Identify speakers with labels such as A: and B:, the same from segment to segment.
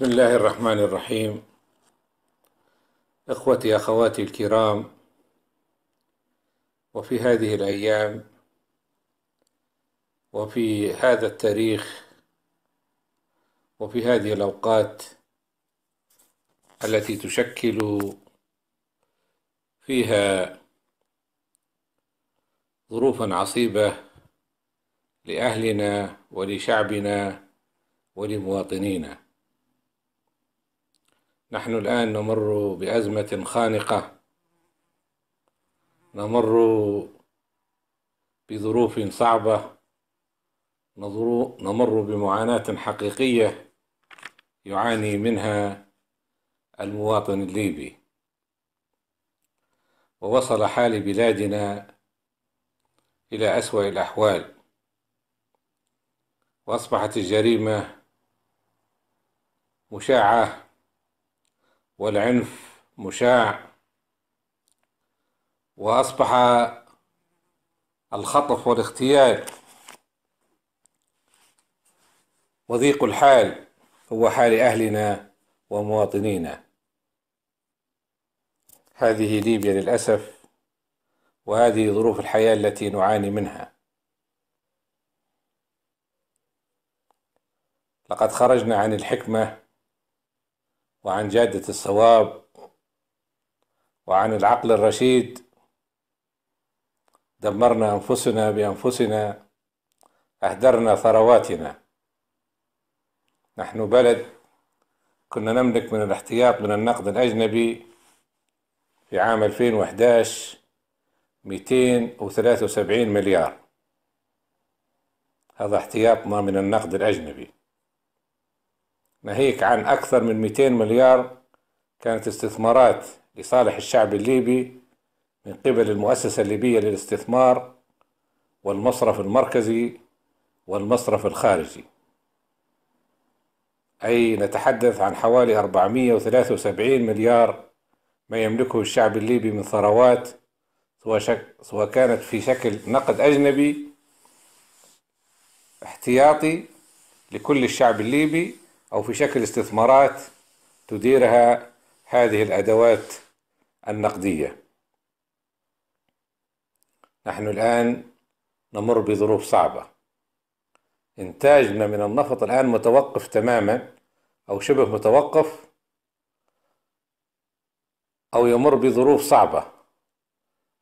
A: بسم الله الرحمن الرحيم اخوتي اخواتي الكرام وفي هذه الايام وفي هذا التاريخ وفي هذه الاوقات التي تشكل فيها ظروفا عصيبه لاهلنا ولشعبنا ولمواطنينا نحن الآن نمر بأزمة خانقة نمر بظروف صعبة نمر بمعاناة حقيقية يعاني منها المواطن الليبي ووصل حال بلادنا إلى أسوأ الأحوال وأصبحت الجريمة مشاعة والعنف مشاع واصبح الخطف والاغتيال وضيق الحال هو حال اهلنا ومواطنينا هذه ليبيا للاسف وهذه ظروف الحياه التي نعاني منها لقد خرجنا عن الحكمه وعن جادة الصواب وعن العقل الرشيد دمرنا أنفسنا بأنفسنا أهدرنا ثرواتنا نحن بلد كنا نملك من الاحتياط من النقد الأجنبي في عام 2011 273 مليار هذا احتياطنا من النقد الأجنبي ناهيك عن أكثر من 200 مليار كانت استثمارات لصالح الشعب الليبي من قبل المؤسسة الليبية للاستثمار والمصرف المركزي والمصرف الخارجي أي نتحدث عن حوالي 473 مليار ما يملكه الشعب الليبي من ثروات سواء, شك سواء كانت في شكل نقد أجنبي احتياطي لكل الشعب الليبي أو في شكل استثمارات تديرها هذه الأدوات النقدية نحن الآن نمر بظروف صعبة إنتاجنا من النفط الآن متوقف تماما أو شبه متوقف أو يمر بظروف صعبة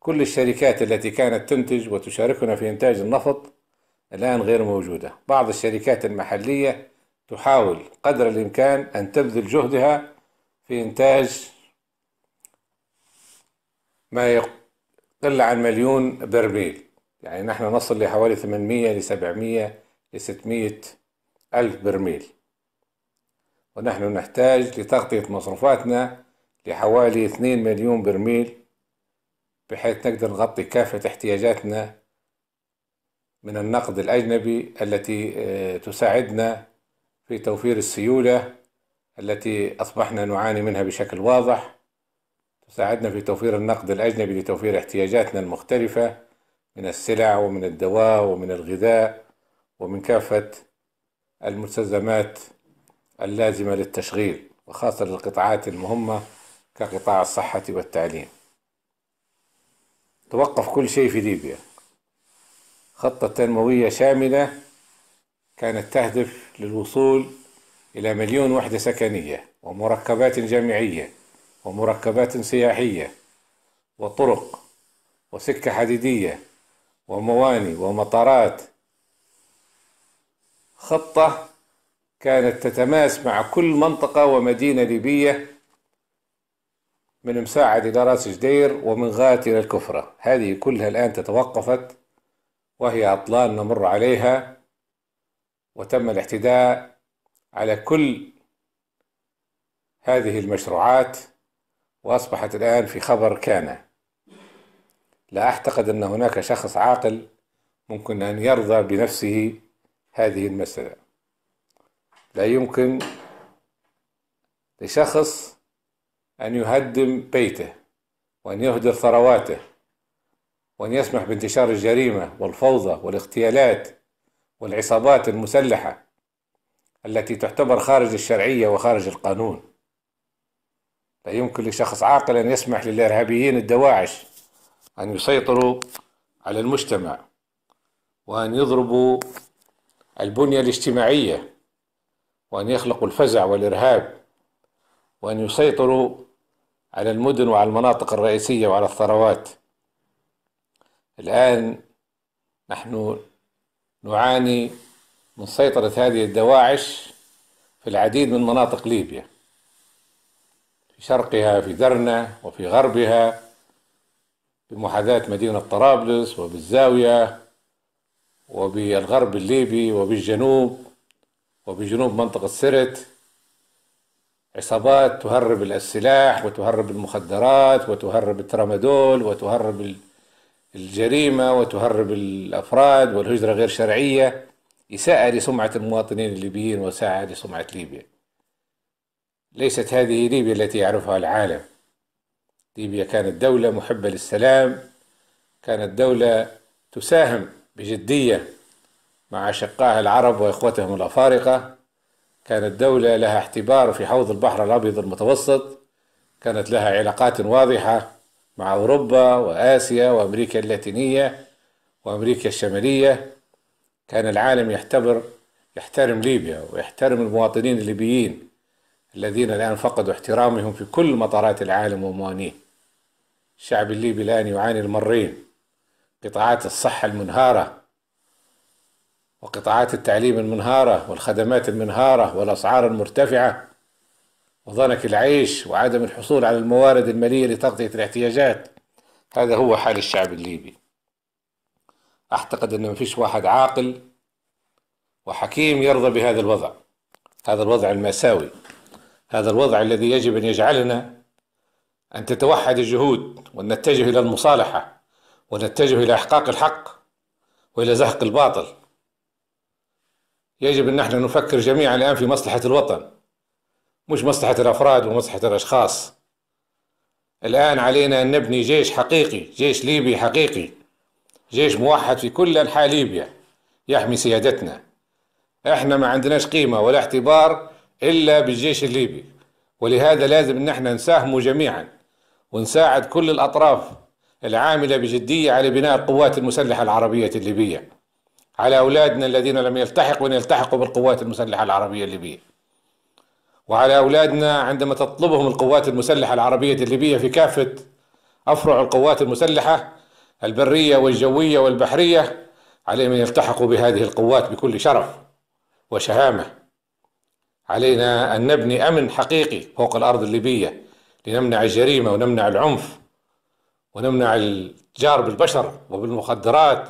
A: كل الشركات التي كانت تنتج وتشاركنا في إنتاج النفط الآن غير موجودة بعض الشركات المحلية تحاول قدر الإمكان أن تبذل جهدها في إنتاج ما يقل عن مليون برميل يعني نحن نصل لحوالي 800 ل 700 ل 600 ألف برميل ونحن نحتاج لتغطية مصروفاتنا لحوالي 2 مليون برميل بحيث نقدر نغطي كافة احتياجاتنا من النقد الأجنبي التي آه، تساعدنا في توفير السيولة التي أصبحنا نعاني منها بشكل واضح تساعدنا في توفير النقد الأجنبي لتوفير احتياجاتنا المختلفة من السلع ومن الدواء ومن الغذاء ومن كافة المستلزمات اللازمة للتشغيل وخاصة للقطاعات المهمة كقطاع الصحة والتعليم توقف كل شيء في ليبيا خطة تنموية شاملة كانت تهدف للوصول إلى مليون وحدة سكنية ومركبات جامعية ومركبات سياحية وطرق وسكة حديدية ومواني ومطارات خطة كانت تتماس مع كل منطقة ومدينة ليبية من مساعد إلى راس جدير ومن غات إلى الكفرة هذه كلها الآن تتوقفت وهي أطلال نمر عليها وتم الاعتداء على كل هذه المشروعات واصبحت الان في خبر كان لا اعتقد ان هناك شخص عاقل ممكن ان يرضى بنفسه هذه المساله لا يمكن لشخص ان يهدم بيته وان يهدر ثرواته وان يسمح بانتشار الجريمه والفوضى والاغتيالات والعصابات المسلحة التي تعتبر خارج الشرعية وخارج القانون لا يمكن لشخص عاقل أن يسمح للإرهابيين الدواعش أن يسيطروا على المجتمع وأن يضربوا البنية الاجتماعية وأن يخلقوا الفزع والإرهاب وأن يسيطروا على المدن وعلى المناطق الرئيسية وعلى الثروات الآن نحن نعاني من سيطرة هذه الدواعش في العديد من مناطق ليبيا في شرقها في درنا وفي غربها بمحاذاة مدينة طرابلس وبالزاوية وبالغرب الليبي وبالجنوب وبجنوب منطقة سرت عصابات تهرب السلاح وتهرب المخدرات وتهرب الترامادول وتهرب الجريمة وتهرب الأفراد والهجرة غير شرعية إساءة لسمعة المواطنين الليبيين وساءة لسمعة ليبيا ليست هذه ليبيا التي يعرفها العالم ليبيا كانت دولة محبة للسلام كانت دولة تساهم بجدية مع أشقائها العرب وإخوتهم الأفارقة كانت دولة لها احتبار في حوض البحر الأبيض المتوسط كانت لها علاقات واضحة مع أوروبا وآسيا وأمريكا اللاتينية وأمريكا الشمالية كان العالم يحتبر يحترم ليبيا ويحترم المواطنين الليبيين الذين الآن فقدوا احترامهم في كل مطارات العالم وموانيه الشعب الليبي الآن يعاني المرين قطاعات الصحة المنهارة وقطاعات التعليم المنهارة والخدمات المنهارة والأسعار المرتفعة وضنك العيش وعدم الحصول على الموارد المالية لتغطية الاحتياجات هذا هو حال الشعب الليبي أعتقد أن ما فيش واحد عاقل وحكيم يرضى بهذا الوضع هذا الوضع المأساوي هذا الوضع الذي يجب أن يجعلنا أن تتوحد الجهود وأن نتجه إلى المصالحة ونتجه إلى إحقاق الحق وإلى زهق الباطل يجب أن نحن نفكر جميعا الآن في مصلحة الوطن مش مصلحة الأفراد ومصلحة الأشخاص الآن علينا أن نبني جيش حقيقي جيش ليبي حقيقي جيش موحد في كل أنحاء ليبيا يحمي سيادتنا احنا ما عندناش قيمة ولا اعتبار إلا بالجيش الليبي ولهذا لازم أن احنا نساهم جميعا ونساعد كل الأطراف العاملة بجدية على بناء القوات المسلحة العربية الليبية على أولادنا الذين لم يلتحقوا أن يلتحقوا بالقوات المسلحة العربية الليبية وعلى أولادنا عندما تطلبهم القوات المسلحة العربية الليبية في كافة أفرع القوات المسلحة البرية والجوية والبحرية عليهم أن يلتحقوا بهذه القوات بكل شرف وشهامة علينا أن نبني أمن حقيقي فوق الأرض الليبية لنمنع الجريمة ونمنع العنف ونمنع الجار بالبشر وبالمخدرات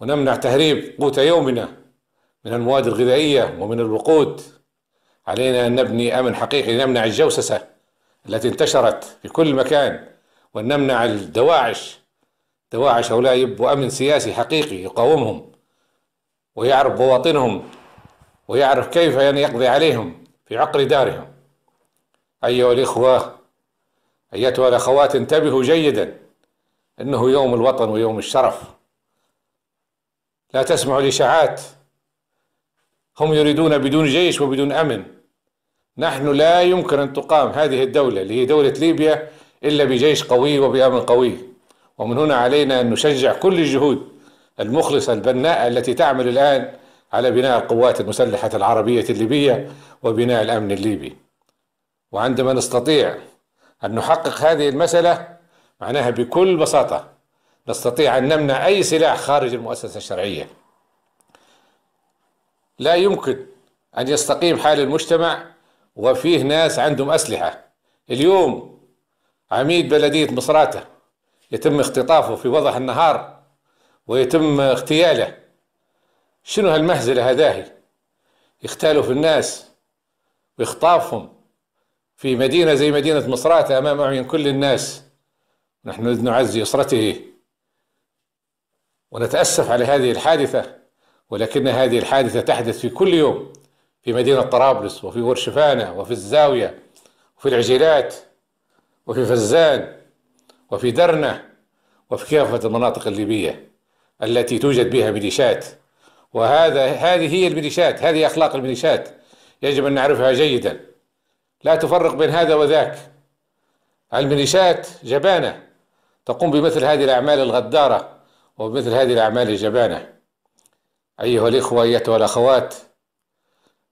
A: ونمنع تهريب قوت يومنا من المواد الغذائية ومن الوقود علينا أن نبني أمن حقيقي نمنع الجوسسة التي انتشرت في كل مكان وأن نمنع الدواعش دواعش هؤلاء يبقوا أمن سياسي حقيقي يقاومهم ويعرف بواطنهم ويعرف كيف أن يعني يقضي عليهم في عقر دارهم أيها الإخوة أيتها الأخوات انتبهوا جيدا إنه يوم الوطن ويوم الشرف لا تسمعوا الإشاعات هم يريدون بدون جيش وبدون أمن نحن لا يمكن أن تقام هذه الدولة اللي هي دولة ليبيا إلا بجيش قوي وبأمن قوي ومن هنا علينا أن نشجع كل الجهود المخلصة البناءة التي تعمل الآن على بناء القوات المسلحة العربية الليبية وبناء الأمن الليبي وعندما نستطيع أن نحقق هذه المسألة معناها بكل بساطة نستطيع أن نمنع أي سلاح خارج المؤسسة الشرعية لا يمكن أن يستقيم حال المجتمع وفيه ناس عندهم أسلحة اليوم عميد بلدية مصراتة يتم اختطافه في وضح النهار ويتم اغتياله شنو هالمهزلة هذاهي يختالوا في الناس ويخطافهم في مدينة زي مدينة مصراتة أمام أعين كل الناس نحن نعزي أسرته ونتأسف على هذه الحادثة ولكن هذه الحادثة تحدث في كل يوم في مدينة طرابلس وفي ورشفانة وفي الزاوية وفي العجيلات وفي فزان وفي درنة وفي كافة المناطق الليبية التي توجد بها ميليشيات وهذا هذه هي الميليشيات هذه أخلاق الميليشيات يجب أن نعرفها جيدا لا تفرق بين هذا وذاك الميليشيات جبانة تقوم بمثل هذه الأعمال الغدارة وبمثل هذه الأعمال الجبانة أيها الإخوة أيتها الأخوات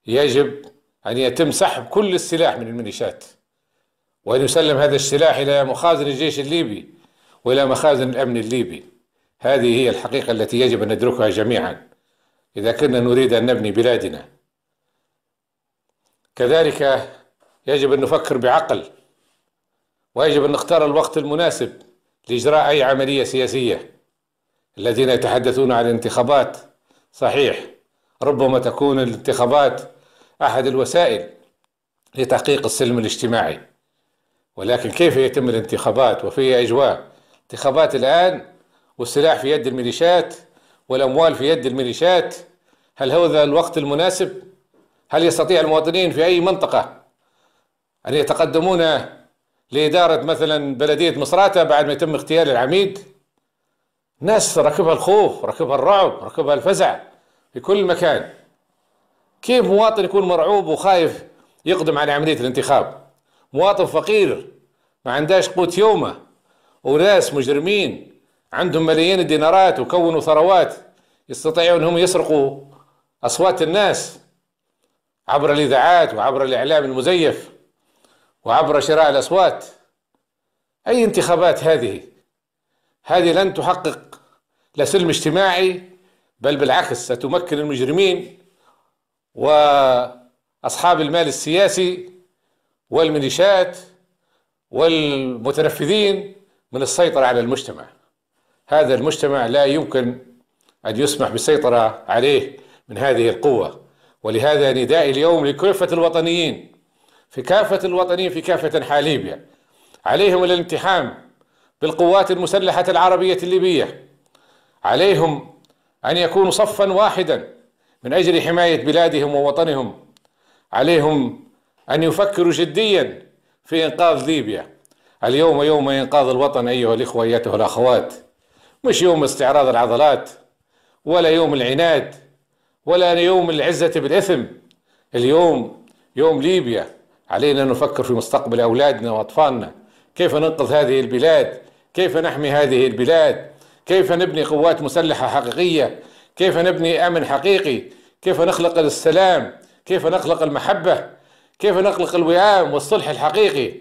A: يجب أن يتم سحب كل السلاح من الميليشيات وأن يسلم هذا السلاح إلى مخازن الجيش الليبي وإلى مخازن الأمن الليبي هذه هي الحقيقة التي يجب أن ندركها جميعا إذا كنا نريد أن نبني بلادنا كذلك يجب أن نفكر بعقل ويجب أن نختار الوقت المناسب لإجراء أي عملية سياسية الذين يتحدثون عن الانتخابات صحيح ربما تكون الانتخابات أحد الوسائل لتحقيق السلم الاجتماعي ولكن كيف يتم الانتخابات وفي أجواء انتخابات الآن والسلاح في يد الميليشيات والأموال في يد الميليشيات هل هذا الوقت المناسب؟ هل يستطيع المواطنين في أي منطقة أن يتقدمون لإدارة مثلا بلدية مصراتة بعد ما يتم اغتيال العميد ناس ركبها الخوف ركبها الرعب ركبها الفزع في كل مكان كيف مواطن يكون مرعوب وخايف يقدم على عملية الانتخاب مواطن فقير ما عندهاش قوت يومه وناس مجرمين عندهم ملايين الدينارات وكونوا ثروات يستطيعوا انهم يسرقوا اصوات الناس عبر الاذاعات وعبر الاعلام المزيف وعبر شراء الاصوات اي انتخابات هذه هذه لن تحقق لا سلم اجتماعي بل بالعكس ستمكن المجرمين وأصحاب المال السياسي والميليشيات والمتنفذين من السيطرة على المجتمع هذا المجتمع لا يمكن أن يسمح بالسيطرة عليه من هذه القوة ولهذا ندائي اليوم لكافة الوطنيين في كافة الوطنيين في كافة انحاء ليبيا عليهم الالتحام بالقوات المسلحة العربية الليبية عليهم أن يكونوا صفا واحدا من أجل حماية بلادهم ووطنهم عليهم أن يفكروا جديا في إنقاذ ليبيا اليوم يوم إنقاذ الوطن أيها الإخوة أيتها الأخوات مش يوم استعراض العضلات ولا يوم العناد ولا يوم العزة بالإثم اليوم يوم ليبيا علينا أن نفكر في مستقبل أولادنا وأطفالنا كيف ننقذ هذه البلاد كيف نحمي هذه البلاد كيف نبني قوات مسلحة حقيقية كيف نبني امن حقيقي كيف نخلق السلام كيف نخلق المحبه كيف نخلق الوئام والصلح الحقيقي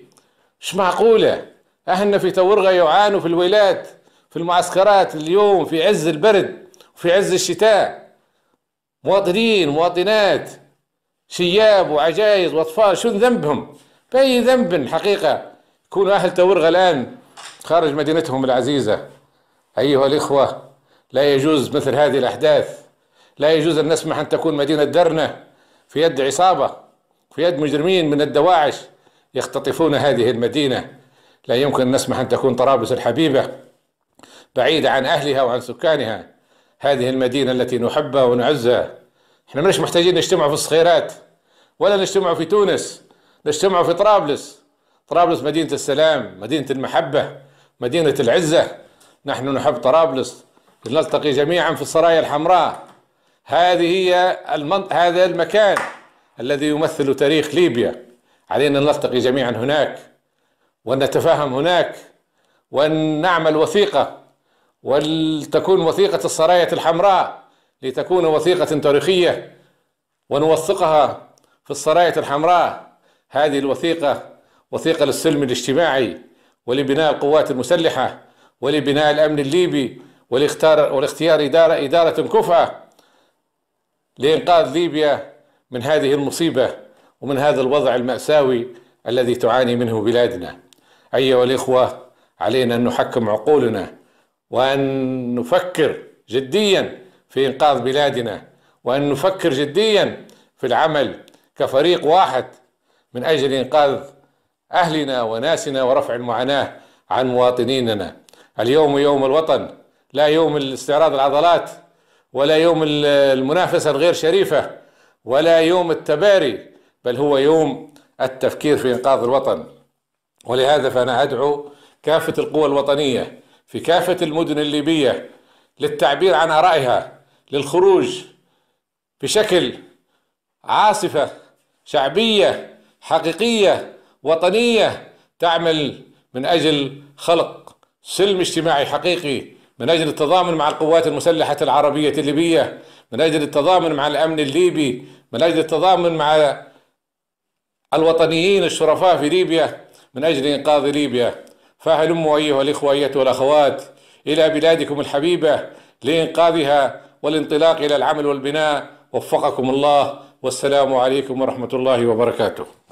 A: مش معقوله اهلنا في تورغه يعانوا في الويلات في المعسكرات اليوم في عز البرد وفي عز الشتاء مواطنين مواطنات شياب وعجائز واطفال شو ذنبهم باي ذنب حقيقه يكونوا اهل تورغه الان خارج مدينتهم العزيزه ايها الاخوه لا يجوز مثل هذه الأحداث لا يجوز أن نسمح أن تكون مدينة درنة في يد عصابة في يد مجرمين من الدواعش يختطفون هذه المدينة لا يمكن أن نسمح أن تكون طرابلس الحبيبة بعيدة عن أهلها وعن سكانها هذه المدينة التي نحبها ونعزها احنا مش محتاجين نجتمع في الصخيرات ولا نجتمع في تونس نجتمع في طرابلس طرابلس مدينة السلام مدينة المحبة مدينة العزة نحن نحب طرابلس لنلتقي جميعا في السرايا الحمراء هذه هي المنط... هذا المكان الذي يمثل تاريخ ليبيا علينا ان نلتقي جميعا هناك وان نتفاهم هناك وان نعمل وثيقه ولتكون وثيقه السرايا الحمراء لتكون وثيقه تاريخيه ونوثقها في السرايا الحمراء هذه الوثيقه وثيقه للسلم الاجتماعي ولبناء القوات المسلحه ولبناء الامن الليبي والاختار والاختيار إدارة إدارة كفأة لإنقاذ ليبيا من هذه المصيبة ومن هذا الوضع المأساوي الذي تعاني منه بلادنا أيها الإخوة علينا أن نحكم عقولنا وأن نفكر جديا في إنقاذ بلادنا وأن نفكر جديا في العمل كفريق واحد من أجل إنقاذ أهلنا وناسنا ورفع المعاناة عن مواطنيننا اليوم يوم الوطن لا يوم الاستعراض العضلات ولا يوم المنافسة الغير شريفة ولا يوم التباري بل هو يوم التفكير في إنقاذ الوطن ولهذا فأنا أدعو كافة القوى الوطنية في كافة المدن الليبية للتعبير عن آرائها للخروج بشكل عاصفة شعبية حقيقية وطنية تعمل من أجل خلق سلم اجتماعي حقيقي من أجل التضامن مع القوات المسلحة العربية الليبية من أجل التضامن مع الأمن الليبي من أجل التضامن مع الوطنيين الشرفاء في ليبيا من أجل إنقاذ ليبيا فهلموا أيها الإخوة أيتها الأخوات إلى بلادكم الحبيبة لإنقاذها والانطلاق إلى العمل والبناء وفقكم الله والسلام عليكم ورحمة الله وبركاته